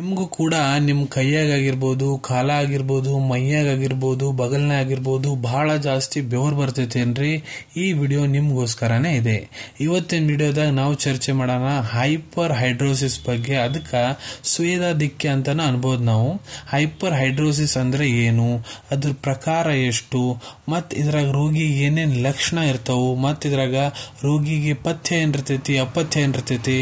ನಿಮಗೂ ಕೂಡ ನಿಮ್ಮ ಕೈಯಾಗಿರ್ಬೋದು ಕಾಲ ಆಗಿರ್ಬೋದು ಮೈಯಾಗಿರ್ಬೋದು ಬಗಲ್ನ ಆಗಿರ್ಬೋದು ಬಹಳ ಜಾಸ್ತಿ ಬೆವರು ಬರ್ತೈತೇನ್ರಿ ಈ ವಿಡಿಯೋ ನಿಮಗೋಸ್ಕರನೇ ಇದೆ ಇವತ್ತಿನ ವಿಡಿಯೋದಾಗ ನಾವು ಚರ್ಚೆ ಮಾಡೋಣ ಹೈಪರ್ ಹೈಡ್ರೋಸಿಸ್ ಬಗ್ಗೆ ಅದಕ್ಕೆ ಸ್ವೇದ ದಿಕ್ಕೆ ಅಂತಾನು ಅನ್ಬೋದು ನಾವು ಹೈಪರ್ ಹೈಡ್ರೋಸಿಸ್ ಅಂದ್ರೆ ಏನು ಅದ್ರ ಪ್ರಕಾರ ಎಷ್ಟು ಮತ್ತು ಇದ್ರಾಗ ರೋಗಿಗೆ ಏನೇನು ಲಕ್ಷಣ ಇರ್ತವು ಮತ್ತು ಇದ್ರಾಗ ರೋಗಿಗೆ ಪಥ್ಯ ಏನಿರ್ತೈತಿ ಅಪಥ್ಯ ಏನಿರ್ತೈತಿ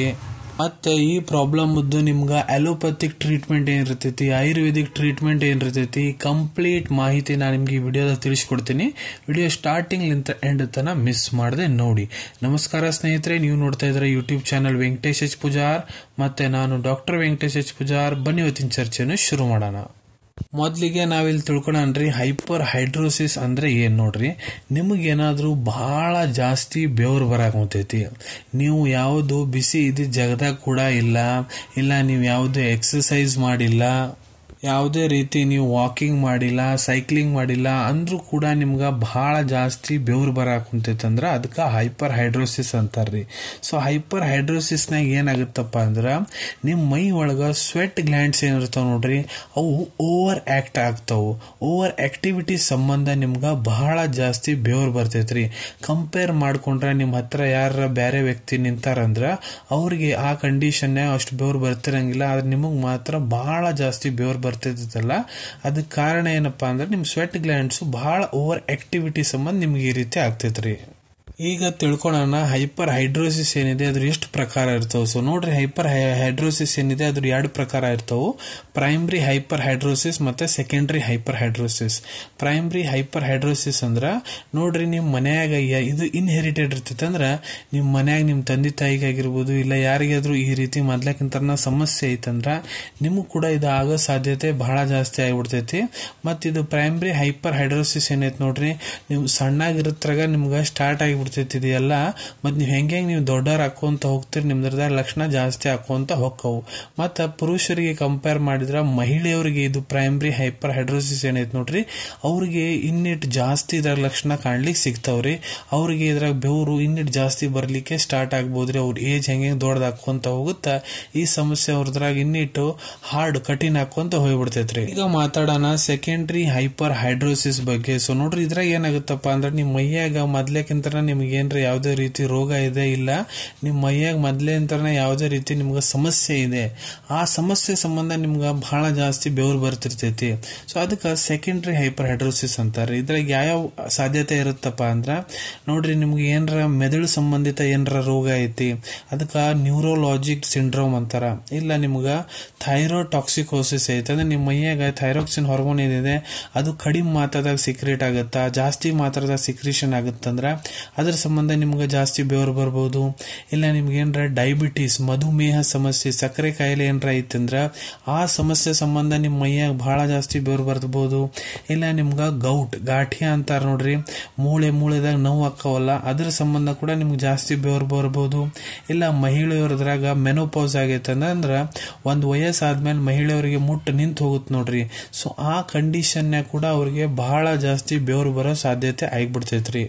ಮತ್ತೆ ಈ ಪ್ರಾಬ್ಲಮ್ ಮುದ್ದು ನಿಮ್ಗೆ ಅಲೋಪತಿಕ್ ಟ್ರೀಟ್ಮೆಂಟ್ ಏನಿರ್ತೈತಿ ಆಯುರ್ವೇದಿಕ್ ಟ್ರೀಟ್ಮೆಂಟ್ ಏನಿರ್ತೈತಿ ಕಂಪ್ಲೀಟ್ ಮಾಹಿತಿ ನಾನು ನಿಮ್ಗೆ ಈ ವಿಡಿಯೋದಾಗ ತಿಳಿಸ್ಕೊಡ್ತೀನಿ ವಿಡಿಯೋ ಸ್ಟಾರ್ಟಿಂಗ್ಲಿಂತ ಎಂಡ್ ತನ ಮಿಸ್ ಮಾಡದೆ ನೋಡಿ ನಮಸ್ಕಾರ ಸ್ನೇಹಿತರೆ ನೀವು ನೋಡ್ತಾ ಇದ್ರೆ YouTube channel Venkatesh H Pujar ಮತ್ತೆ ನಾನು ಡಾಕ್ಟರ್ ವೆಂಕಟೇಶ್ ಎಚ್ ಪೂಜಾರ್ ಬನ್ನಿ ಇವತ್ತಿನ ಚರ್ಚೆಯನ್ನು ಶುರು ಮಾಡೋಣ ಮೊದಲಿಗೆ ನಾವಿಲ್ಲಿ ತಿಳ್ಕೊಳನ್ರಿ ಹೈಪರ್ ಹೈಡ್ರೋಸಿಸ್ ಅಂದರೆ ಏನು ನೋಡ್ರಿ ನಿಮಗೇನಾದರೂ ಭಾಳ ಜಾಸ್ತಿ ಬೆವರು ಬರಕ್ಕೆ ನೀವು ಯಾವುದು ಬಿಸಿ ಇದ್ದ ಜಾಗದಾಗ ಕೂಡ ಇಲ್ಲ ಇಲ್ಲ ನೀವು ಯಾವುದು ಎಕ್ಸಸೈಸ್ ಮಾಡಿಲ್ಲ ಯಾವುದೇ ರೀತಿ ನೀವು ವಾಕಿಂಗ್ ಮಾಡಿಲ್ಲ ಸೈಕ್ಲಿಂಗ್ ಮಾಡಿಲ್ಲ ಅಂದರೂ ಕೂಡ ನಿಮ್ಗೆ ಭಾಳ ಜಾಸ್ತಿ ಬೆವ್ರು ಬರಕ್ಕೆ ಅಂತಂದ್ರ ಅದಕ್ಕೆ ಹೈಪರ್ ಹೈಡ್ರೋಸಿಸ್ ಅಂತಾರ್ರಿ ಸೊ ಹೈಪರ್ ಹೈಡ್ರೋಸಿಸ್ನಾಗ ಏನಾಗುತ್ತಪ್ಪ ಅಂದ್ರೆ ನಿಮ್ಮ ಮೈ ಒಳಗೆ ಸ್ವೆಟ್ ಗ್ಲ್ಯಾಂಡ್ಸ್ ಏನಿರ್ತಾವೆ ನೋಡ್ರಿ ಅವು ಓವರ್ ಆ್ಯಕ್ಟ್ ಆಗ್ತಾವೆ ಓವರ್ ಆ್ಯಕ್ಟಿವಿಟಿ ಸಂಬಂಧ ನಿಮ್ಗೆ ಬಹಳ ಜಾಸ್ತಿ ಬೆವ್ರು ಬರ್ತೈತ್ರಿ ಕಂಪೇರ್ ಮಾಡ್ಕೊಂಡ್ರೆ ನಿಮ್ಮ ಹತ್ರ ಯಾರ ಬೇರೆ ವ್ಯಕ್ತಿ ನಿಂತಾರಂದ್ರೆ ಅವ್ರಿಗೆ ಆ ಕಂಡೀಷನ್ನೇ ಅಷ್ಟು ಬೆವ್ರು ಬರ್ತಿರಂಗಿಲ್ಲ ಆದ್ರೆ ನಿಮಗೆ ಮಾತ್ರ ಭಾಳ ಜಾಸ್ತಿ ಬೆವ್ರು ಬರ್ತಿದ್ದಲ್ಲ ಅದಕ್ಕೆ ಕಾರಣ ಏನಪ್ಪ ಅಂದ್ರೆ ನಿಮ್ಮ ಸ್ವೆಟ್ ಗ್ಲ್ಯಾಂಡ್ಸು ಭಾಳ ಓವರ್ ಆ್ಯಕ್ಟಿವಿಟಿ ಸಂಬಂಧ ನಿಮ್ಗೆ ಈ ರೀತಿ ಆಗ್ತೈತೆ ರೀ ಈಗ ತಿಳ್ಕೊಳ್ಳೋಣ ಹೈಪರ್ ಹೈಡ್ರೋಸಿಸ್ ಏನಿದೆ ಅದ್ರ ಎಷ್ಟು ಪ್ರಕಾರ ಇರ್ತವೆ ಸೊ ನೋಡ್ರಿ ಹೈಪರ್ ಹೈಡ್ರೋಸಿಸ್ ಏನಿದೆ ಅದ್ರ ಎರಡು ಪ್ರಕಾರ ಇರ್ತವೆ ಪ್ರೈಮ್ರಿ ಹೈಪರ್ ಹೈಡ್ರೋಸಿಸ್ ಮತ್ತು secondary hyperhidrosis primary hyperhidrosis ಅಂದ್ರೆ ನೋಡ್ರಿ ನಿಮ್ಮ ಮನೆಯಾಗ ಇದು ಇನ್ಹೆರಿಟೆಡ್ ಇರ್ತೈತೆ ಅಂದ್ರೆ ನಿಮ್ಮ ಮನೆಯಾಗ ನಿಮ್ಮ ತಂದೆ ತಾಯಿಗಾಗಿರ್ಬೋದು ಇಲ್ಲ ಯಾರಿಗಾದ್ರೂ ಈ ರೀತಿ ಮೊದ್ಲಕ್ಕಿಂತ ಸಮಸ್ಯೆ ಐತಂದ್ರೆ ನಿಮಗೆ ಕೂಡ ಇದು ಆಗೋ ಸಾಧ್ಯತೆ ಬಹಳ ಜಾಸ್ತಿ ಆಗಿಬಿಡ್ತೈತಿ ಮತ್ತು ಇದು ಪ್ರೈಮ್ರಿ ಹೈಪರ್ ಹೈಡ್ರೋಸಿಸ್ ಏನೈತೆ ನೋಡ್ರಿ ನೀವು ಸಣ್ಣಾಗಿರತ್ರಾಗ ನಿಮ್ಗೆ ಸ್ಟಾರ್ಟ್ ಆಗಿಬಿಡ್ತೈತಿ ಎಲ್ಲ ಮತ್ತು ನೀವು ಹೆಂಗೆ ನೀವು ದೊಡ್ಡವ್ರು ಹಾಕೋಂತ ಹೋಗ್ತೀರಿ ನಿಮ್ದ್ರದಾಗ ಲಕ್ಷಣ ಜಾಸ್ತಿ ಹಾಕೋಂತ ಹೋಕ್ಕವು ಮತ್ತು ಪುರುಷರಿಗೆ ಕಂಪೇರ್ ಮಾಡಿದ್ರೆ ಮಹಿಳೆಯವರಿಗೆ ಇದು ಪ್ರೈಮ್ರಿ ಹೈಪರ್ ಹೈಡ್ರೋಸಿಸ್ ಏನೈತೆ ನೋಡ್ರಿ ಅವ್ರಿಗೆ ಇನ್ನಿಟ್ ಜಾಸ್ತಿ ಇದ್ರಾಗ ಲಕ್ಷಣ ಕಾಣ್ಲಿಕ್ಕೆ ಸಿಗ್ತಾವ್ರಿ ಅವ್ರಿಗೆ ಇದ್ರಾಗ ಬೆವರು ಇನ್ನಿಟ್ ಜಾಸ್ತಿ ಬರಲಿಕ್ಕೆ ಸ್ಟಾರ್ಟ್ ಆಗ್ಬೋದ್ರಿ ಅವ್ರ ಏಜ್ ಹೆಂಗೆ ಹಾಕೋಂತ ಹೋಗುತ್ತಾ ಈ ಸಮಸ್ಯೆ ಅವ್ರದ್ರಾಗ ಇನ್ನಿಟ್ಟು ಹಾರ್ಡ್ ಕಠಿಣ ಹೋಗ್ಬಿಡ್ತೈತೆ ರೀ ಈಗ ಮಾತಾಡೋಣ ಸೆಕೆಂಡ್ರಿ ಹೈಪರ್ ಹೈಡ್ರೋಸಿಸ್ ಬಗ್ಗೆ ಸೊ ನೋಡ್ರಿ ಇದ್ರಾಗ ಏನಾಗುತ್ತಪ್ಪ ಅಂದ್ರೆ ನಿಮ್ಮ ಮೈಯಾಗ ಮೊದ್ಲೇಕಿಂತ ನಿಮ್ಮ ನಿಮಗೇನರ ಯಾವುದೇ ರೀತಿ ರೋಗ ಇದೆ ಇಲ್ಲ ನಿಮ್ಮ ಮೈಯಾಗಿ ಮೊದಲೇ ಅಂತಲೇ ಯಾವುದೇ ರೀತಿ ನಿಮ್ಗೆ ಸಮಸ್ಯೆ ಇದೆ ಆ ಸಮಸ್ಯೆ ಸಂಬಂಧ ನಿಮ್ಗೆ ಭಾಳ ಜಾಸ್ತಿ ಬೆವರು ಬರ್ತಿರ್ತೈತಿ ಸೊ ಅದಕ್ಕೆ ಸೆಕೆಂಡ್ರಿ ಹೈಪರ್ ಹೈಡ್ರೋಸಿಸ್ ಅಂತಾರೆ ಇದ್ರಾಗ ಯಾವ್ಯಾವ ಸಾಧ್ಯತೆ ಇರುತ್ತಪ್ಪ ಅಂದ್ರೆ ನೋಡ್ರಿ ನಿಮ್ಗೆ ಏನರ ಮೆದುಳು ಸಂಬಂಧಿತ ಏನರ ರೋಗ ಐತಿ ಅದಕ್ಕೆ ನ್ಯೂರೋಲಾಜಿಕ್ ಸಿಂಡ್ರೋಮ್ ಅಂತಾರ ಇಲ್ಲ ನಿಮ್ಗೆ ಥೈರೋಟಾಕ್ಸಿಕೋಸಿಸ್ ಐತೆ ಅಂದ್ರೆ ನಿಮ್ಮ ಮೈಯಾಗ ಥೈರಾಕ್ಸಿನ್ ಹಾರ್ಮೋನ್ ಏನಿದೆ ಅದು ಕಡಿಮೆ ಮಾತ್ರದಾಗ ಸಿಕ್ರೇಟ್ ಆಗುತ್ತಾ ಜಾಸ್ತಿ ಮಾತ್ರದಾಗ ಸಿಕ್ರೇಷನ್ ಆಗುತ್ತಂದ್ರೆ ಅದು ಅದ್ರ ಸಂಬಂಧ ನಿಮ್ಗೆ ಜಾಸ್ತಿ ಬೆವರು ಬರ್ಬೋದು ಇಲ್ಲ ನಿಮ್ಗೆ ಏನರ ಡಯಾಬಿಟೀಸ್ ಮಧುಮೇಹ ಸಮಸ್ಯೆ ಸಕ್ಕರೆ ಕಾಯಿಲೆ ಏನರ ಇತ್ತಂದ್ರೆ ಆ ಸಮಸ್ಯೆ ಸಂಬಂಧ ನಿಮ್ಮ ಮೈಯಾಗ ಭಾಳ ಜಾಸ್ತಿ ಬೆವರು ಬರ್ಬೋದು ಇಲ್ಲ ನಿಮ್ಗೆ ಗೌಟ್ ಗಾಠಿಯ ಅಂತಾರೆ ನೋಡ್ರಿ ಮೂಳೆ ಮೂಳೆದಾಗ ನೋವು ಹಾಕವಲ್ಲ ಅದ್ರ ಸಂಬಂಧ ಕೂಡ ನಿಮ್ಗೆ ಜಾಸ್ತಿ ಬೆವರು ಬರ್ಬೋದು ಇಲ್ಲ ಮಹಿಳೆಯವ್ರದ್ರಾಗ ಮೆನೋಪಾಸ್ ಆಗೈತೆ ಅಂದ್ರೆ ಒಂದು ವಯಸ್ಸಾದ್ಮೇಲೆ ಮಹಿಳೆಯವರಿಗೆ ಮುಟ್ಟು ನಿಂತು ಹೋಗುತ್ತೆ ನೋಡ್ರಿ ಸೊ ಆ ಕಂಡೀಷನ್ನ ಕೂಡ ಅವ್ರಿಗೆ ಬಹಳ ಜಾಸ್ತಿ ಬೆವರು ಬರೋ ಸಾಧ್ಯತೆ ಆಗಿಬಿಡ್ತೈತ್ರಿ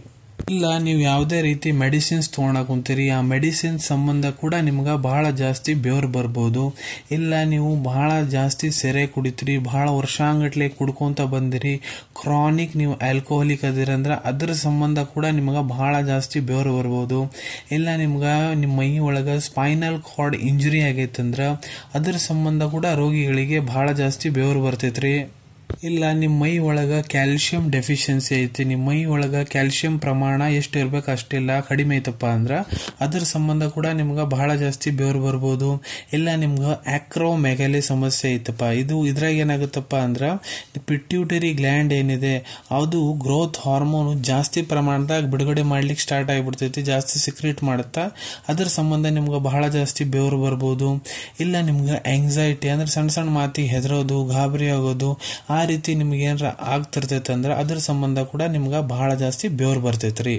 ಇಲ್ಲ ನೀವು ಯಾವುದೇ ರೀತಿ ಮೆಡಿಸಿನ್ಸ್ ತೊಗೊಳಕ್ಕೆ ಕುಂತೀರಿ ಆ ಮೆಡಿಸಿನ್ಸ್ ಸಂಬಂಧ ಕೂಡ ನಿಮ್ಗೆ ಬಹಳ ಜಾಸ್ತಿ ಬೆವರು ಬರ್ಬೋದು ಇಲ್ಲ ನೀವು ಬಹಳ ಜಾಸ್ತಿ ಸೆರೆ ಕುಡಿತೀರಿ ಬಹಳ ವರ್ಷಾಂಗಟ್ಲೆ ಕುಡ್ಕೊತ ಬಂದಿರಿ ಕ್ರಾನಿಕ್ ನೀವು ಆಲ್ಕೋಹಾಲಿಕ್ ಅಂದ್ರೆ ಅದ್ರ ಸಂಬಂಧ ಕೂಡ ನಿಮ್ಗೆ ಬಹಳ ಜಾಸ್ತಿ ಬೆವರು ಬರ್ಬೋದು ಇಲ್ಲ ನಿಮ್ಗೆ ನಿಮ್ಮ ಮೈ ಒಳಗೆ ಸ್ಪೈನಲ್ ಕಾರ್ಡ್ ಇಂಜುರಿ ಆಗೈತಂದ್ರೆ ಅದ್ರ ಸಂಬಂಧ ಕೂಡ ರೋಗಿಗಳಿಗೆ ಬಹಳ ಜಾಸ್ತಿ ಬೆವರು ಬರ್ತೈತ್ರಿ ಇಲ್ಲ ನಿಮ್ಮ ಮೈ ಒಳಗೆ ಕ್ಯಾಲ್ಶಿಯಂ ಡೆಫಿಷಿಯನ್ಸಿ ಐತಿ ನಿಮ್ಮ ಮೈ ಒಳಗೆ ಕ್ಯಾಲ್ಶಿಯಂ ಪ್ರಮಾಣ ಎಷ್ಟು ಇರಬೇಕು ಅಷ್ಟಿಲ್ಲ ಕಡಿಮೆ ಐತಪ್ಪ ಅಂದ್ರೆ ಅದ್ರ ಸಂಬಂಧ ಕೂಡ ನಿಮ್ಗೆ ಬಹಳ ಜಾಸ್ತಿ ಬೆವರು ಬರ್ಬೋದು ಇಲ್ಲ ನಿಮ್ಗೆ ಆಕ್ರೋ ಮೆಗಾಲಿ ಸಮಸ್ಯೆ ಐತಪ್ಪ ಇದು ಇದ್ರಾಗ ಏನಾಗುತ್ತಪ್ಪ ಅಂದ್ರೆ ಪಿಟ್ಯೂಟರಿ ಗ್ಲ್ಯಾಂಡ್ ಏನಿದೆ ಅದು ಗ್ರೋತ್ ಹಾರ್ಮೋನು ಜಾಸ್ತಿ ಪ್ರಮಾಣದಾಗ ಬಿಡುಗಡೆ ಮಾಡ್ಲಿಕ್ಕೆ ಸ್ಟಾರ್ಟ್ ಆಗಿಬಿಡ್ತೈತಿ ಜಾಸ್ತಿ ಸಿಕ್ರೇಟ್ ಮಾಡುತ್ತಾ ಅದ್ರ ಸಂಬಂಧ ನಿಮ್ಗೆ ಬಹಳ ಜಾಸ್ತಿ ಬೆವರು ಬರ್ಬೋದು ಇಲ್ಲ ನಿಮ್ಗೆ ಆಂಗ್ಸೈಟಿ ಅಂದ್ರೆ ಸಣ್ಣ ಸಣ್ಣ ಮಾತಿಗೆ ಹೆದರೋದು ಗಾಬರಿ ಆಗೋದು ಆ ರೀತಿ ನಿಮ್ಗೆ ಏನಾರ ಆಗ್ತಿರ್ತೈತೆ ಅಂದ್ರೆ ಅದ್ರ ಸಂಬಂಧ ಕೂಡ ನಿಮ್ಗೆ ಬಹಳ ಜಾಸ್ತಿ ಬೆವ್ರು ಬರ್ತೈತೆ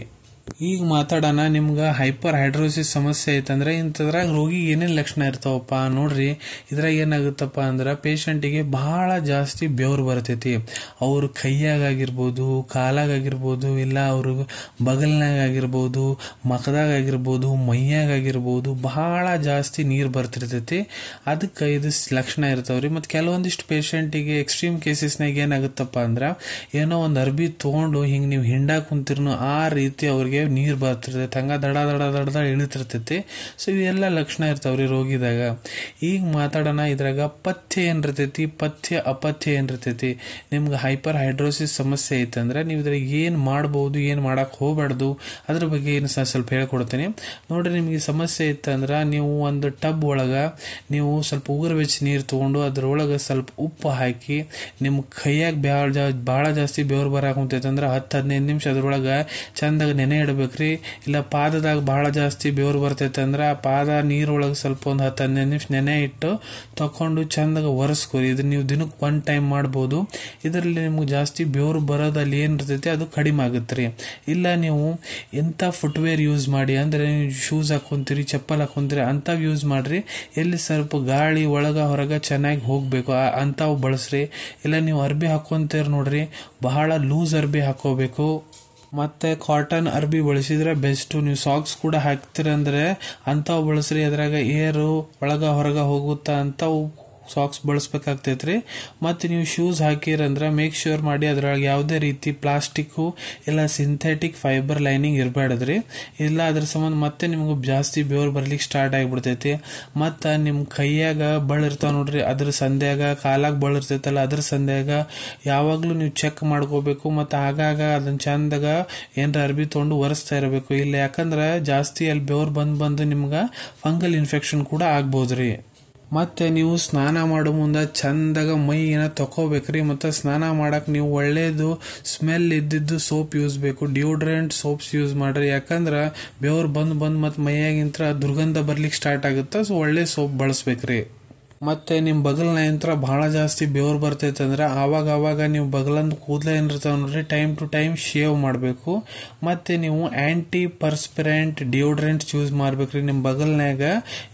ಈಗ ಮಾತಾಡೋಣ ನಿಮ್ಗೆ ಹೈಪರ್ ಹೈಡ್ರೋಸಿಸ್ ಸಮಸ್ಯೆ ಐತಂದ್ರೆ ಇಂಥದ್ರಾಗ ರೋಗಿಗೆ ಏನೇನು ಲಕ್ಷಣ ಇರ್ತಾವಪ್ಪ ನೋಡ್ರಿ ಇದ್ರಾಗ ಏನಾಗುತ್ತಪ್ಪ ಅಂದ್ರೆ ಪೇಷಂಟಿಗೆ ಬಹಳ ಜಾಸ್ತಿ ಬೆವರು ಬರ್ತೈತಿ ಅವ್ರ ಕೈಯಾಗಿರ್ಬೋದು ಕಾಲಾಗಿರ್ಬೋದು ಇಲ್ಲ ಅವರು ಬಗಲ್ನಾಗಿರ್ಬೋದು ಆಗಿರ್ಬೋದು ಮೈಯಾಗಿರ್ಬೋದು ಬಹಳ ಜಾಸ್ತಿ ನೀರು ಬರ್ತಿರ್ತೈತಿ ಅದಕ್ಕೆ ಇದು ಲಕ್ಷಣ ಇರ್ತಾವ್ರಿ ಮತ್ತು ಕೆಲವೊಂದಿಷ್ಟು ಪೇಷಂಟಿಗೆ ಎಕ್ಸ್ಟ್ರೀಮ್ ಕೇಸಸ್ನಾಗ ಏನಾಗುತ್ತಪ್ಪ ಅಂದ್ರೆ ಏನೋ ಒಂದು ಅರ್ಬಿ ತೊಗೊಂಡು ಹಿಂಗೆ ನೀವು ಹಿಂಡಾಕ್ ಕುಂತಿರ್ನು ಆ ರೀತಿ ಅವ್ರಿಗೆ ಕಿವಿಗೆ ನೀರು ಬರ್ತಿರ್ತೈತೆ ಹಂಗ ದಡ ದಡ ದಡದ ಇಳಿತಿರ್ತೈತಿ ಸೊ ಇವೆಲ್ಲ ಲಕ್ಷಣ ಇರ್ತಾವ್ರಿ ರೋಗಿದಾಗ ಈಗ ಮಾತಾಡೋಣ ಇದ್ರಾಗ ಪಥ್ಯ ಏನಿರ್ತೈತಿ ಪಥ್ಯ ಅಪಥ್ಯ ಏನಿರ್ತೈತಿ ನಿಮ್ಗೆ ಹೈಪರ್ ಹೈಡ್ರೋಸಿಸ್ ಸಮಸ್ಯೆ ಐತಂದ್ರೆ ನೀವು ಇದ್ರಾಗ ಏನು ಮಾಡ್ಬೋದು ಏನು ಮಾಡೋಕೆ ಹೋಗಬಾರ್ದು ಅದ್ರ ಬಗ್ಗೆ ಏನು ಸ್ವಲ್ಪ ಹೇಳ್ಕೊಡ್ತೀನಿ ನೋಡ್ರಿ ನಿಮಗೆ ಸಮಸ್ಯೆ ಇತ್ತಂದ್ರೆ ನೀವು ಒಂದು ಟಬ್ ಒಳಗೆ ನೀವು ಸ್ವಲ್ಪ ಉಗುರು ಬೆಚ್ಚ ನೀರು ತೊಗೊಂಡು ಅದ್ರೊಳಗೆ ಸ್ವಲ್ಪ ಉಪ್ಪು ಹಾಕಿ ನಿಮ್ಮ ಕೈಯಾಗ ಭಾಳ ಜಾ ಭಾಳ ಜಾಸ್ತಿ ಬೆವರು ಬರಾಕ ಕುಂತೈತೆ ಅಂದ್ರೆ ಹತ್ತು ಹದಿನೈದು ನಿಮಿಷ ಅದ್ರೊಳಗೆ ಚಂದ ನೆನೆ ಇಡಬೇಕ್ರಿ ಇಲ್ಲ ಪಾದದಾಗ ಭಾಳ ಜಾಸ್ತಿ ಬೇವ್ರು ಬರ್ತೈತೆ ಅಂದ್ರೆ ಆ ಪಾದ ನೀರೊಳಗೆ ಸ್ವಲ್ಪ ಒಂದು ಹತ್ತು ನಿಮಿಷ ನೆನೆ ಇಟ್ಟು ತಕೊಂಡು ಚೆಂದಾಗ ಒರೆಸ್ಕೊರಿ ಇದು ನೀವು ದಿನಕ್ಕೆ ಒನ್ ಟೈಮ್ ಮಾಡ್ಬೋದು ಇದರಲ್ಲಿ ನಿಮ್ಗೆ ಜಾಸ್ತಿ ಬೇವ್ರು ಬರೋದಲ್ಲಿ ಏನು ಇರ್ತೈತಿ ಅದು ಕಡಿಮೆ ಆಗುತ್ತೆ ರೀ ಇಲ್ಲ ನೀವು ಎಂಥ ಫುಟ್ವೇರ್ ಯೂಸ್ ಮಾಡಿ ಅಂದರೆ ನೀವು ಶೂಸ್ ಹಾಕೊಂತೀರಿ ಚಪ್ಪಲ್ ಹಾಕೊಂತೀರಿ ಅಂಥವು ಯೂಸ್ ಮಾಡಿರಿ ಎಲ್ಲಿ ಸ್ವಲ್ಪ ಗಾಳಿ ಒಳಗೆ ಹೊರಗೆ ಚೆನ್ನಾಗಿ ಹೋಗಬೇಕು ಅಂಥವು ಬಳಸ್ರಿ ಇಲ್ಲ ನೀವು ಅರ್ಬಿ ಹಾಕ್ಕೊಂತೀರಿ ನೋಡ್ರಿ ಬಹಳ ಲೂಸ್ ಅರ್ಬಿ ಹಾಕೋಬೇಕು ಮತ್ತೆ ಕಾಟನ್ ಅರ್ಬಿ ಬಳಸಿದ್ರೆ ಬೆಸ್ಟ್ ನೀವು ಸಾಕ್ಸ್ ಕೂಡ ಹಾಕ್ತಿರಂದ್ರೆ ಅಂಥವು ಬಳಸ್ರಿ ಅದ್ರಾಗ ಏರು ಒಳಗ ಹೊರಗ ಹೋಗುತ್ತಾ ಅಂತವು ಸಾಕ್ಸ್ ಬಳಸ್ಬೇಕಾಗ್ತೈತ್ರಿ ಮತ್ತು ನೀವು ಶೂಸ್ ಹಾಕಿರಂದ್ರೆ ಮೇಕ್ ಶ್ಯೂರ್ ಮಾಡಿ ಅದ್ರೊಳಗೆ ಯಾವುದೇ ರೀತಿ ಪ್ಲಾಸ್ಟಿಕ್ಕು ಇಲ್ಲ ಸಿಂಥೆಟಿಕ್ ಫೈಬರ್ ಲೈನಿಂಗ್ ಇರಬೇಡದ್ರಿ ಇಲ್ಲ ಅದ್ರ ಸಂಬಂಧ ಮತ್ತೆ ನಿಮ್ಗೆ ಜಾಸ್ತಿ ಬೆವರು ಬರ್ಲಿಕ್ಕೆ ಸ್ಟಾರ್ಟ್ ಆಗಿಬಿಡ್ತೈತಿ ಮತ್ತು ನಿಮ್ಮ ಕೈಯಾಗ ಇರ್ತಾವ ನೋಡ್ರಿ ಅದ್ರ ಸಂದ್ಯಾಗ ಕಾಲಾಗ ಇರ್ತೈತಲ್ಲ ಅದ್ರ ಸಂದ್ಯಾಗ ಯಾವಾಗಲೂ ನೀವು ಚೆಕ್ ಮಾಡ್ಕೋಬೇಕು ಮತ್ತು ಆಗಾಗ ಅದನ್ನು ಚಂದಾಗ ಏನಾರ ಅರ್ಬಿ ತೊಗೊಂಡು ಒರೆಸ್ತಾ ಇರಬೇಕು ಇಲ್ಲ ಯಾಕಂದ್ರೆ ಜಾಸ್ತಿ ಅಲ್ಲಿ ಬೆವರು ಬಂದು ಬಂದು ನಿಮ್ಗೆ ಫಂಗಲ್ ಇನ್ಫೆಕ್ಷನ್ ಕೂಡ ಆಗ್ಬೋದ್ರಿ ಮತ್ತು ನೀವು ಸ್ನಾನ ಮಾಡೋ ಮುಂದೆ ಚಂದಾಗ ಮೈನ ರೀ ಮತ್ತು ಸ್ನಾನ ಮಾಡೋಕೆ ನೀವು ಒಳ್ಳೆಯದು ಸ್ಮೆಲ್ ಇದ್ದಿದ್ದು ಸೋಪ್ ಯೂಸ್ ಬೇಕು ಡಿಯೋಡ್ರೆಂಟ್ ಸೋಪ್ಸ್ ಯೂಸ್ ಮಾಡಿರಿ ಯಾಕಂದ್ರೆ ಬೆವ್ರು ಬಂದು ಬಂದು ಮತ್ತು ಮೈಯಾಗಿಂತ ದುರ್ಗಂಧ ಬರ್ಲಿಕ್ಕೆ ಸ್ಟಾರ್ಟ್ ಆಗುತ್ತೆ ಸೊ ಒಳ್ಳೆ ಸೋಪ್ ಬಳಸ್ಬೇಕ್ರಿ ಮತ್ತು ನಿಮ್ಮ ಬಗಲ್ ಯಂತ್ರ ಭಾಳ ಜಾಸ್ತಿ ಬೆವರು ಬರ್ತೈತೆ ಅಂದ್ರೆ ಆವಾಗ ಆವಾಗ ನೀವು ಬಗಲಂದು ಕೂದಲೇ ಏನಿರ್ತಾವೆ ನೋಡ್ರಿ ಟೈಮ್ ಟು ಟೈಮ್ ಶೇವ್ ಮಾಡಬೇಕು ಮತ್ತು ನೀವು ಆ್ಯಂಟಿ ಪರ್ಸ್ಪಿರೆಂಟ್ ಡಿಯೋಡ್ರೆಂಟ್ ಚೂಸ್ ಮಾಡ್ಬೇಕು ರೀ ನಿಮ್ಮ ಬಗಲ್ನಾಗ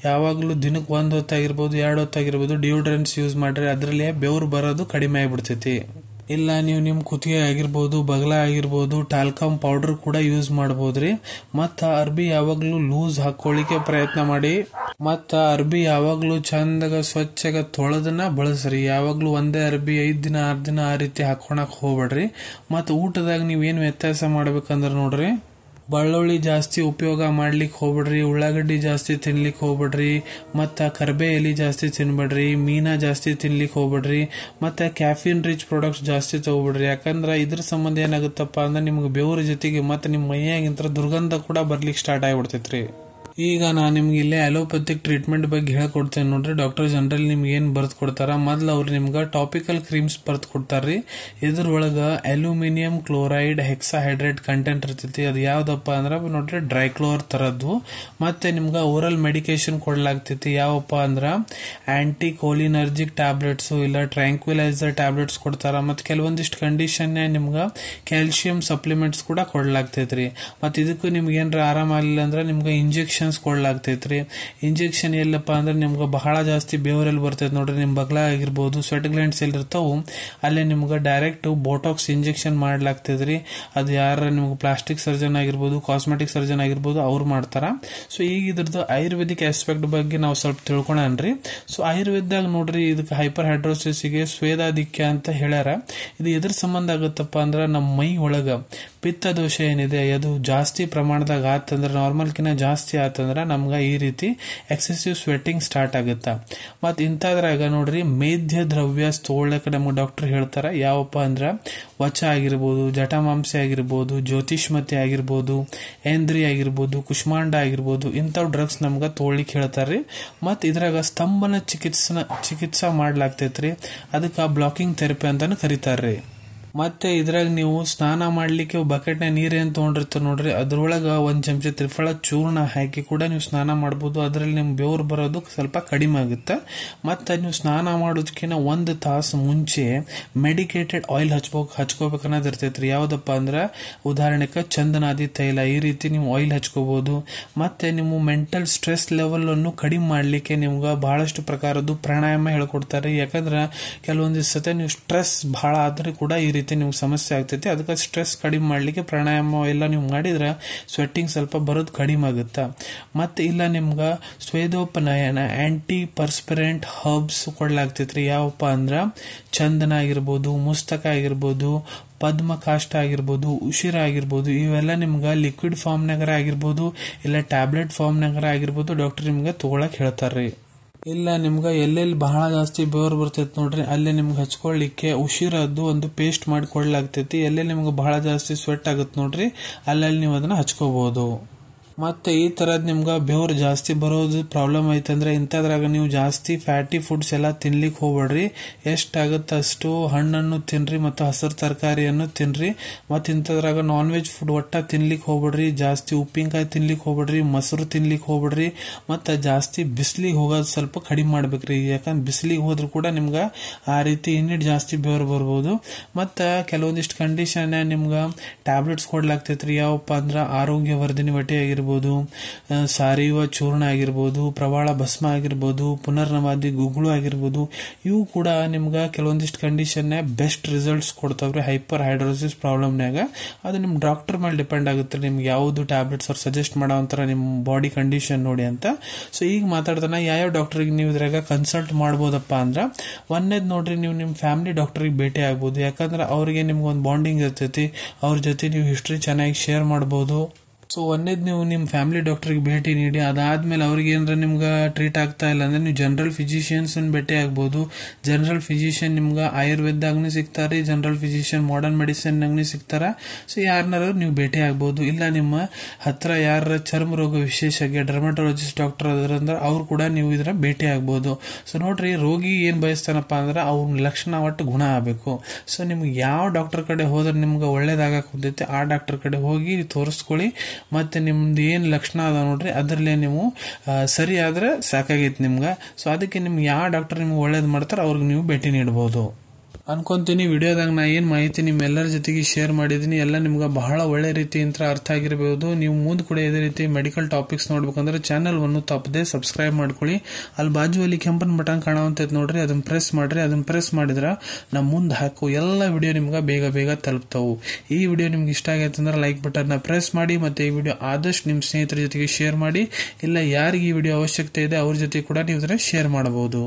ಯಾವಾಗಲೂ ದಿನಕ್ಕೆ ಒಂದು ಹೊತ್ತಾಗಿರ್ಬೋದು ಎರಡು ಹೊತ್ತಾಗಿರ್ಬೋದು ಡಿಯೋಡ್ರೆಂಟ್ಸ್ ಯೂಸ್ ಮಾಡ್ರಿ ಅದರಲ್ಲಿ ಬೆವರು ಬರೋದು ಕಡಿಮೆ ಆಗಿಬಿಡ್ತೈತಿ ಇಲ್ಲ ನೀವು ನಿಮ್ಮ ಕುತ್ತಿಗೆ ಆಗಿರ್ಬೋದು ಬಗಲ ಆಗಿರ್ಬೋದು ಟಾಲ್ಕಮ್ ಪೌಡರ್ ಕೂಡ ಯೂಸ್ ಮಾಡ್ಬೋದು ರೀ ಮತ್ತು ಅರ್ಬಿ ಯಾವಾಗಲೂ ಲೂಸ್ ಹಾಕ್ಕೊಳ್ಳಿಕ್ಕೆ ಪ್ರಯತ್ನ ಮಾಡಿ ಮತ್ತು ಅರ್ಬಿ ಯಾವಾಗಲೂ ಚಂದಾಗ ಸ್ವಚ್ಛಗ ತೊಳೆದನ್ನ ಬಳಸ್ರಿ ಯಾವಾಗಲೂ ಒಂದೇ ಅರ್ಬಿ ಐದು ದಿನ ಆರು ದಿನ ಆ ರೀತಿ ಹಾಕೊಳಕ್ ಹೋಗ್ಬೇಡ್ರಿ ಮತ್ತು ಊಟದಾಗ ನೀವೇನು ವ್ಯತ್ಯಾಸ ಮಾಡ್ಬೇಕಂದ್ರೆ ನೋಡ್ರಿ ಬಳ್ಳುಳ್ಳಿ ಜಾಸ್ತಿ ಉಪಯೋಗ ಮಾಡ್ಲಿಕ್ಕೆ ಹೋಗ್ಬಿಡ್ರಿ ಉಳ್ಳಾಗಡ್ಡಿ ಜಾಸ್ತಿ ತಿನ್ಲಿಕ್ಕೆ ಹೋಗ್ಬಿಡ್ರಿ ಮತ್ತು ಕರ್ಬೆ ಎಲೆ ಜಾಸ್ತಿ ತಿನ್ಬೇಡ್ರಿ ಮೀನ ಜಾಸ್ತಿ ತಿನ್ಲಿಕ್ಕೆ ಹೋಗ್ಬಿಡ್ರಿ ಮತ್ತು ಕ್ಯಾಫಿನ್ ರಿಚ್ ಪ್ರಾಡಕ್ಟ್ಸ್ ಜಾಸ್ತಿ ತೊಗೊಬಿಡ್ರಿ ಯಾಕಂದ್ರೆ ಇದ್ರ ಸಂಬಂಧ ಏನಾಗುತ್ತಪ್ಪ ಅಂದ್ರೆ ನಿಮ್ಗೆ ಬೆವ್ರ ಜೊತೆಗೆ ಮತ್ತು ನಿಮ್ಮ ಮೈಯಾಗಿಂತ ದುರ್ಗಂಧ ಕೂಡ ಬರ್ಲಿಕ್ಕೆ ಸ್ಟಾರ್ಟ್ ಆಗಿಬಿಡ್ತೈತ್ರಿ ಈಗ ನಾ ನಿಮ್ಗೆ ಇಲ್ಲಿ ಅಲೋಪತಿಕ್ ಟ್ರೀಟ್ಮೆಂಟ್ ಬಗ್ಗೆ ಹೇಳ್ಕೊಡ್ತೇನೆ ನೋಡ್ರಿ ಡಾಕ್ಟರ್ ಜನರಲ್ ನಿಮ್ಗೆ ಏನು ಬರ್ದು ಕೊಡ್ತಾರ ಮೊದಲು ಅವ್ರು ನಿಮ್ಗೆ ಟಾಪಿಕಲ್ ಕ್ರೀಮ್ಸ್ ಬರ್ದು ಕೊಡ್ತಾರ್ರಿ ಇದ್ರೊಳಗೆ ಅಲ್ಯೂಮಿನಿಯಂ ಕ್ಲೋರೈಡ್ ಹೆಕ್ಸಾಹೈಡ್ರೇಟ್ ಕಂಟೆಂಟ್ ಇರ್ತೈತಿ ಅದು ಯಾವ್ದಪ್ಪ ಅಂದ್ರೆ ನೋಡ್ರಿ ಕ್ಲೋರ್ ಥರದ್ದು ಮತ್ತೆ ನಿಮ್ಗೆ ಓರಲ್ ಮೆಡಿಕೇಶನ್ ಕೊಡ್ಲಾಗ್ತೈತಿ ಯಾವಪ್ಪ ಅಂದ್ರೆ ಆಂಟಿ ಕೋಲಿನರ್ಜಿಕ್ ಟ್ಯಾಬ್ಲೆಟ್ಸು ಇಲ್ಲ ಟ್ರ್ಯಾಂಕ್ವಿಲೈಸರ್ ಟ್ಯಾಬ್ಲೆಟ್ಸ್ ಕೊಡ್ತಾರ ಮತ್ತೆ ಕೆಲವೊಂದಿಷ್ಟು ಕಂಡೀಷನ್ ನಿಮ್ಗೆ ಕ್ಯಾಲ್ಸಿಯಂ ಸಪ್ಲಿಮೆಂಟ್ಸ್ ಕೂಡ ರೀ ಮತ್ತು ಇದಕ್ಕೂ ನಿಮ್ಗೆ ಏನಾರ ಆರಾಮ ಆಗಲಿಲ್ಲ ಅಂದ್ರೆ ನಿಮ್ಗೆ ಇಂಜೆಕ್ಷನ್ ಇಂಜೆಕ್ಷನ್ಸ್ ಕೊಡ್ಲಾಗ್ತೈತ್ರಿ ಇಂಜೆಕ್ಷನ್ ಎಲ್ಲಪ್ಪ ಅಂದ್ರೆ ನಿಮ್ಗೆ ಬಹಳ ಜಾಸ್ತಿ ಬೇವರಲ್ಲಿ ಬರ್ತೈತೆ ನೋಡ್ರಿ ನಿಮ್ಮ ಬಗ್ಲ ಆಗಿರ್ಬೋದು ಸ್ವೆಟ್ ಗ್ಲ್ಯಾಂಡ್ಸ್ ಎಲ್ಲಿರ್ತಾವೆ ಅಲ್ಲಿ ನಿಮ್ಗೆ ಡೈರೆಕ್ಟ್ ಬೋಟಾಕ್ಸ್ ಇಂಜೆಕ್ಷನ್ ಮಾಡ್ಲಾಗ್ತೈತ್ರಿ ಅದು ಯಾರ ನಿಮ್ಗೆ ಪ್ಲಾಸ್ಟಿಕ್ ಸರ್ಜನ್ ಆಗಿರ್ಬೋದು ಕಾಸ್ಮೆಟಿಕ್ ಸರ್ಜನ್ ಆಗಿರ್ಬೋದು ಅವ್ರು ಮಾಡ್ತಾರೆ ಸೊ ಈಗ ಇದ್ರದ್ದು ಆಯುರ್ವೇದಿಕ್ ಆಸ್ಪೆಕ್ಟ್ ಬಗ್ಗೆ ನಾವು ಸ್ವಲ್ಪ ತಿಳ್ಕೊಳನ್ರಿ ಸೊ ಆಯುರ್ವೇದಾಗ ನೋಡ್ರಿ ಇದಕ್ಕೆ ಹೈಪರ್ ಹೈಡ್ರೋಸಿಸ್ಗೆ ಸ್ವೇದಾಧಿಕ್ಯ ಅಂತ ಹೇಳ್ಯಾರ ಇದು ಎದ್ರ ಸಂಬಂಧ ಆಗುತ್ತಪ್ಪ ಅಂದ್ರೆ ನಮ್ಮ ಮೈ ಒಳಗೆ ಪಿತ್ತ ದೋಷ ಏನಿದೆ ಅದು ಜಾಸ್ತಿ ಪ್ರಮಾಣದಾಗ ಆತಂದ್ರೆ ಕಿನ್ನ ಜಾಸ್ತಿ ಆತಂದ್ರೆ ನಮ್ಗೆ ಈ ರೀತಿ ಎಕ್ಸೆಸಿವ್ ಸ್ವೆಟ್ಟಿಂಗ್ ಸ್ಟಾರ್ಟ್ ಆಗುತ್ತಾ ಮತ್ತು ಇಂಥದ್ರಾಗ ನೋಡ್ರಿ ಮೇಧ್ಯ ದ್ರವ್ಯ ತೋಳಕ್ಕೆ ನಮ್ಗೆ ಡಾಕ್ಟರ್ ಹೇಳ್ತಾರೆ ಯಾವಪ್ಪ ಅಂದ್ರೆ ವಚ ಆಗಿರ್ಬೋದು ಜಟಮಾಂಸೆ ಆಗಿರ್ಬೋದು ಜ್ಯೋತಿಷ್ಮತಿ ಆಗಿರ್ಬೋದು ಏಂದ್ರಿ ಆಗಿರ್ಬೋದು ಕುಷ್ಮಾಂಡ ಆಗಿರ್ಬೋದು ಇಂಥವು ಡ್ರಗ್ಸ್ ನಮ್ಗೆ ತೋಳಿಕ್ ಹೇಳ್ತಾರ್ರಿ ಮತ್ತು ಇದ್ರಾಗ ಸ್ತಂಭನ ಚಿಕಿತ್ಸನ ಚಿಕಿತ್ಸಾ ಮಾಡ್ಲಾಗ್ತೈತ್ರಿ ಅದಕ್ಕೆ ಬ್ಲಾಕಿಂಗ್ ಥೆರಪಿ ಅಂತಾನು ಕರಿತಾರ್ರಿ ಮತ್ತೆ ಇದ್ರಾಗ ನೀವು ಸ್ನಾನ ಮಾಡಲಿಕ್ಕೆ ಬಕೆಟ್ನ ನೀರೇನು ತೊಗೊಂಡಿರ್ತೀರ ನೋಡ್ರಿ ಅದ್ರೊಳಗೆ ಒಂದು ಚಮಚ ತ್ರಿಫಳ ಚೂರ್ಣ ಹಾಕಿ ಕೂಡ ನೀವು ಸ್ನಾನ ಮಾಡ್ಬೋದು ಅದರಲ್ಲಿ ನಿಮ್ಗೆ ಬೆವರು ಬರೋದು ಸ್ವಲ್ಪ ಕಡಿಮೆ ಆಗುತ್ತೆ ಮತ್ತೆ ನೀವು ಸ್ನಾನ ಮಾಡೋದಕ್ಕಿಂತ ಒಂದು ತಾಸು ಮುಂಚೆ ಮೆಡಿಕೇಟೆಡ್ ಆಯಿಲ್ ಹಚ್ಬೋ ಹಚ್ಕೋಬೇಕು ಅನ್ನೋದು ಇರ್ತೈತೆ ರೀ ಯಾವುದಪ್ಪ ಅಂದ್ರೆ ಉದಾಹರಣೆಗೆ ಚಂದನಾದಿ ತೈಲ ಈ ರೀತಿ ನೀವು ಆಯಿಲ್ ಹಚ್ಕೋಬಹುದು ಮತ್ತೆ ನಿಮ್ಮ ಮೆಂಟಲ್ ಸ್ಟ್ರೆಸ್ ಅನ್ನು ಕಡಿಮೆ ಮಾಡಲಿಕ್ಕೆ ನಿಮ್ಗೆ ಬಹಳಷ್ಟು ಪ್ರಕಾರದ್ದು ಪ್ರಾಣಾಯಾಮ ಹೇಳ್ಕೊಡ್ತಾರೆ ಯಾಕಂದ್ರೆ ಕೆಲವೊಂದು ಸತೆ ನೀವು ಸ್ಟ್ರೆಸ್ ಬಹಳ ಆದ್ರೆ ಕೂಡ ಈ ರೀತಿ ರೀತಿ ನಿಮ್ಗೆ ಸಮಸ್ಯೆ ಆಗ್ತೈತಿ ಅದಕ್ಕೆ ಸ್ಟ್ರೆಸ್ ಕಡಿಮೆ ಮಾಡಲಿಕ್ಕೆ ಪ್ರಾಣಾಯಾಮ ಎಲ್ಲ ನೀವು ಮಾಡಿದ್ರೆ ಸ್ವೆಟ್ಟಿಂಗ್ ಸ್ವಲ್ಪ ಬರೋದು ಕಡಿಮೆ ಆಗುತ್ತೆ ಮತ್ತು ಇಲ್ಲ ನಿಮ್ಗೆ ಸ್ವೇದೋಪನಯನ ಆ್ಯಂಟಿ ಪರ್ಸ್ಪೆರೆಂಟ್ ಹರ್ಬ್ಸ್ ಕೊಡ್ಲಾಗ್ತೈತ್ರಿ ಯಾವಪ್ಪ ಅಂದ್ರೆ ಚಂದನ ಆಗಿರ್ಬೋದು ಮುಸ್ತಕ ಆಗಿರ್ಬೋದು ಪದ್ಮ ಕಾಷ್ಟ ಆಗಿರ್ಬೋದು ಉಸಿರ ಆಗಿರ್ಬೋದು ಇವೆಲ್ಲ ನಿಮ್ಗೆ ಲಿಕ್ವಿಡ್ ಫಾರ್ಮ್ನಾಗರ ಆಗಿರ್ಬೋದು ಇಲ್ಲ ಟ್ಯಾಬ್ಲೆಟ್ ಫಾರ್ಮ್ನಾಗರ ಆಗಿರ್ಬೋದು ಡಾಕ್ಟರ್ ನಿಮ್ಗೆ ತೊಗೊಳಕ್ಕೆ ಹೇಳ್ತಾರೆ ರೀ ಇಲ್ಲ ನಿಮ್ಗೆ ಎಲ್ಲೆಲ್ಲಿ ಬಹಳ ಜಾಸ್ತಿ ಬೆವರು ಬರ್ತೈತೆ ನೋಡ್ರಿ ಅಲ್ಲೇ ನಿಮ್ಗೆ ಹಚ್ಕೊಳ್ಳಿಕ್ಕೆ ಉಸಿರದ್ದು ಒಂದು ಪೇಸ್ಟ್ ಮಾಡಿ ಎಲ್ಲೆಲ್ಲಿ ನಿಮ್ಗೆ ಬಹಳ ಜಾಸ್ತಿ ಸ್ವೆಟ್ ಆಗುತ್ತೆ ನೋಡ್ರಿ ಅಲ್ಲಲ್ಲಿ ನೀವು ಅದನ್ನ ಹಚ್ಕೋಬಹುದು ಮತ್ತು ಈ ಥರದ್ ನಿಮ್ಗೆ ಬೆವ್ರು ಜಾಸ್ತಿ ಬರೋದು ಪ್ರಾಬ್ಲಮ್ ಐತಂದ್ರೆ ಇಂಥದ್ರಾಗ ನೀವು ಜಾಸ್ತಿ ಫ್ಯಾಟಿ ಫುಡ್ಸ್ ಎಲ್ಲ ತಿನ್ಲಿಕ್ಕೆ ಹೋಗ್ಬೇಡ್ರಿ ಎಷ್ಟಾಗುತ್ತೆ ಅಷ್ಟು ಹಣ್ಣನ್ನು ತಿನ್ನಿರಿ ಮತ್ತು ಹಸಿರು ತರಕಾರಿಯನ್ನು ತಿನ್ನಿರಿ ಮತ್ತು ಇಂಥದ್ರಾಗ ನಾನ್ ವೆಜ್ ಫುಡ್ ಒಟ್ಟ ತಿನ್ಲಿಕ್ಕೆ ಹೋಗ್ಬೇಡ್ರಿ ಜಾಸ್ತಿ ಉಪ್ಪಿನಕಾಯಿ ತಿನ್ಲಿಕ್ಕೆ ಹೋಗ್ಬೇಡ್ರಿ ಮೊಸರು ತಿನ್ಲಿಕ್ಕೆ ಹೋಗ್ಬೇಡ್ರಿ ಮತ್ತು ಜಾಸ್ತಿ ಬಿಸಿಲಿಗೆ ಹೋಗೋದು ಸ್ವಲ್ಪ ಕಡಿಮೆ ಮಾಡ್ಬೇಕ್ರಿ ಯಾಕಂದ್ರೆ ಬಿಸಿಲಿಗೆ ಹೋದ್ರೂ ಕೂಡ ನಿಮ್ಗೆ ಆ ರೀತಿ ಇನ್ನಿಟ್ ಜಾಸ್ತಿ ಬೆವರು ಬರ್ಬೋದು ಮತ್ತು ಕೆಲವೊಂದಿಷ್ಟು ಕಂಡೀಷನ್ ನಿಮ್ಗೆ ಟ್ಯಾಬ್ಲೆಟ್ಸ್ ಕೊಡ್ಲಾಗ್ತೈತ್ರಿ ಯಾವಪ್ಪ ಅಂದ್ರೆ ಆರೋಗ್ಯವರ್ಧಿನಿ ಬಟ್ಟೆ ಆಗಿರ್ಬೋದು ಆಗಿರ್ಬೋದು ಸಾರಿಯುವ ಚೂರ್ಣ ಆಗಿರ್ಬೋದು ಪ್ರವಾಳ ಭಸ್ಮ ಆಗಿರ್ಬೋದು ಪುನರ್ನವಾದಿ ಗುಗ್ಳು ಆಗಿರ್ಬೋದು ಇವು ಕೂಡ ನಿಮ್ಗೆ ಕೆಲವೊಂದಿಷ್ಟು ಕಂಡೀಷನ್ನೇ ಬೆಸ್ಟ್ ರಿಸಲ್ಟ್ಸ್ ಕೊಡ್ತಾವ್ರಿ ಹೈಪರ್ ಹೈಡ್ರೋಸಿಸ್ ಪ್ರಾಬ್ಲಮ್ನಾಗ ಅದು ನಿಮ್ಮ ಡಾಕ್ಟರ್ ಮೇಲೆ ಡಿಪೆಂಡ್ ಆಗುತ್ತೆ ನಿಮ್ಗೆ ಯಾವುದು ಟ್ಯಾಬ್ಲೆಟ್ಸ್ ಅವ್ರು ಸಜೆಸ್ಟ್ ಮಾಡೋ ಒಂಥರ ನಿಮ್ಮ ಬಾಡಿ ಕಂಡೀಷನ್ ನೋಡಿ ಅಂತ ಸೊ ಈಗ ಮಾತಾಡ್ತಾನೆ ಯಾವ್ಯಾವ ಡಾಕ್ಟ್ರಿಗೆ ನೀವು ಇದ್ರಾಗ ಕನ್ಸಲ್ಟ್ ಮಾಡ್ಬೋದಪ್ಪ ಅಂದ್ರೆ ಒಂದೇದು ನೋಡ್ರಿ ನೀವು ನಿಮ್ಮ ಫ್ಯಾಮಿಲಿ ಡಾಕ್ಟ್ರಿಗೆ ಭೇಟಿ ಆಗ್ಬೋದು ಯಾಕಂದ್ರೆ ಅವರಿಗೆ ನಿಮ್ಗೊಂದು ಒಂದು ಬಾಂಡಿಂಗ್ ಇರ್ತೈತಿ ಅವ್ರ ಜೊತೆ ನೀವು ಹಿಸ್ಟ್ರಿ ಚೆನ್ನಾಗಿ ಶೇರ್ ಮಾಡ್ಬೋದು ಸೊ ಒಂದೇದು ನೀವು ನಿಮ್ಮ ಫ್ಯಾಮಿಲಿ ಡಾಕ್ಟ್ರಿಗೆ ಭೇಟಿ ನೀಡಿ ಅದಾದಮೇಲೆ ಅವ್ರಿಗೆ ಏನಾರ ನಿಮ್ಗೆ ಟ್ರೀಟ್ ಆಗ್ತಾ ಇಲ್ಲ ಅಂದರೆ ನೀವು ಜನರಲ್ ಫಿಸಿಷಿಯನ್ಸನ್ನು ಭೇಟಿ ಆಗ್ಬೋದು ಜನರಲ್ ಫಿಸಿಷಿಯನ್ ನಿಮ್ಗೆ ಆಯುರ್ವೇದಾಗೂ ಸಿಗ್ತಾರೆ ಜನರಲ್ ಫಿಸಿಷಿಯನ್ ಮಾಡರ್ನ್ ಮೆಡಿಸಿನ್ನಾಗೂ ಸಿಗ್ತಾರೆ ಸೊ ಯಾರನ್ನಾರು ನೀವು ಭೇಟಿ ಆಗ್ಬೋದು ಇಲ್ಲ ನಿಮ್ಮ ಹತ್ತಿರ ಯಾರ ಚರ್ಮ ರೋಗ ವಿಶೇಷಜ್ಞ ಡರ್ಮಟಾಲಜಿಸ್ಟ್ ಡಾಕ್ಟರ್ ಅದ್ರಂದ್ರೆ ಅವ್ರು ಕೂಡ ನೀವು ಇದರ ಭೇಟಿ ಆಗ್ಬೋದು ಸೊ ನೋಡ್ರಿ ರೋಗಿ ಏನು ಬಯಸ್ತಾನಪ್ಪ ಅಂದ್ರೆ ಅವ್ರ ಲಕ್ಷಣ ಒಟ್ಟು ಗುಣ ಆಗಬೇಕು ಸೊ ನಿಮ್ಗೆ ಯಾವ ಡಾಕ್ಟರ್ ಕಡೆ ಹೋದ್ರೆ ನಿಮ್ಗೆ ಒಳ್ಳೇದಾಗಕ್ಕೆ ಹೊಂದೈತೆ ಆ ಡಾಕ್ಟರ್ ಕಡೆ ಹೋಗಿ ತೋರಿಸ್ಕೊಳ್ಳಿ ಮತ್ತು ನಿಮ್ದು ಏನು ಲಕ್ಷಣ ಅದ ನೋಡ್ರಿ ಅದರಲ್ಲೇ ನೀವು ಸರಿ ಆದರೆ ಸಾಕಾಗೈತೆ ನಿಮ್ಗೆ ಸೊ ಅದಕ್ಕೆ ನಿಮ್ಗೆ ಯಾವ ಡಾಕ್ಟರ್ ನಿಮ್ಗೆ ಒಳ್ಳೇದು ಮಾಡ್ತಾರ ಅವ್ರಿಗೆ ನೀವು ಭೇಟಿ ನೀಡ್ಬೋದು ಅನ್ಕೊಂತೀನಿ ವಿಡಿಯೋದಾಗ ನಾ ಏನು ಮಾಹಿತಿ ನಿಮ್ಮೆಲ್ಲರ ಜೊತೆಗೆ ಶೇರ್ ಮಾಡಿದ್ದೀನಿ ಎಲ್ಲ ನಿಮ್ಗೆ ಬಹಳ ಒಳ್ಳೆ ಅಂತ ಅರ್ಥ ಆಗಿರ್ಬೋದು ನೀವು ಮುಂದೆ ಕೂಡ ಇದೇ ರೀತಿ ಮೆಡಿಕಲ್ ಟಾಪಿಕ್ಸ್ ನೋಡ್ಬೇಕಂದ್ರೆ ಚಾನಲ್ವನ್ನು ತಪ್ಪದೆ ಸಬ್ಸ್ಕ್ರೈಬ್ ಮಾಡ್ಕೊಳ್ಳಿ ಅಲ್ಲಿ ಬಾಜು ಅಲ್ಲಿ ಕೆಂಪನ್ ಬಟನ್ ಕಾಣುವಂಥದ್ದು ನೋಡ್ರಿ ಅದನ್ನ ಪ್ರೆಸ್ ಮಾಡಿರಿ ಅದನ್ನ ಪ್ರೆಸ್ ಮಾಡಿದ್ರೆ ನಮ್ಮ ಮುಂದೆ ಹಾಕು ಎಲ್ಲ ವಿಡಿಯೋ ನಿಮ್ಗೆ ಬೇಗ ಬೇಗ ತಲುಪ್ತವು ಈ ವಿಡಿಯೋ ನಿಮ್ಗೆ ಇಷ್ಟ ಆಗೈತಂದ್ರೆ ಲೈಕ್ ಲೈಕ್ ಬಟನ್ನ ಪ್ರೆಸ್ ಮಾಡಿ ಮತ್ತು ಈ ವಿಡಿಯೋ ಆದಷ್ಟು ನಿಮ್ಮ ಸ್ನೇಹಿತರ ಜೊತೆಗೆ ಶೇರ್ ಮಾಡಿ ಇಲ್ಲ ಯಾರಿಗೆ ಈ ವಿಡಿಯೋ ಅವಶ್ಯಕತೆ ಇದೆ ಅವ್ರ ಜೊತೆ ಕೂಡ ನೀವು ಇದನ್ನು ಶೇರ್ ಮಾಡಬಹುದು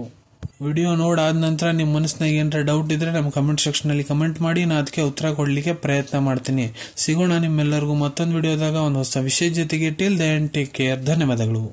ವಿಡಿಯೋ ನೋಡಾದ ನಂತರ ನಿಮ್ಮ ಮನಸ್ಸಿನಾಗ ಏನಾರ ಡೌಟ್ ಇದ್ರೆ ನಮ್ಮ ಕಮೆಂಟ್ ಸೆಕ್ಷನಲ್ಲಿ ಕಮೆಂಟ್ ಮಾಡಿ ನಾನು ಅದಕ್ಕೆ ಉತ್ತರ ಕೊಡಲಿಕ್ಕೆ ಪ್ರಯತ್ನ ಮಾಡ್ತೀನಿ ಸಿಗೋಣ ನಿಮ್ಮೆಲ್ಲರಿಗೂ ಮತ್ತೊಂದು ವಿಡಿಯೋದಾಗ ಒಂದು ಹೊಸ ವಿಷಯ ಜೊತೆಗೆ ಟಿಲ್ ದೆನ್ ಟೇಕ್ ಕೇರ್ ಧನ್ಯವಾದಗಳು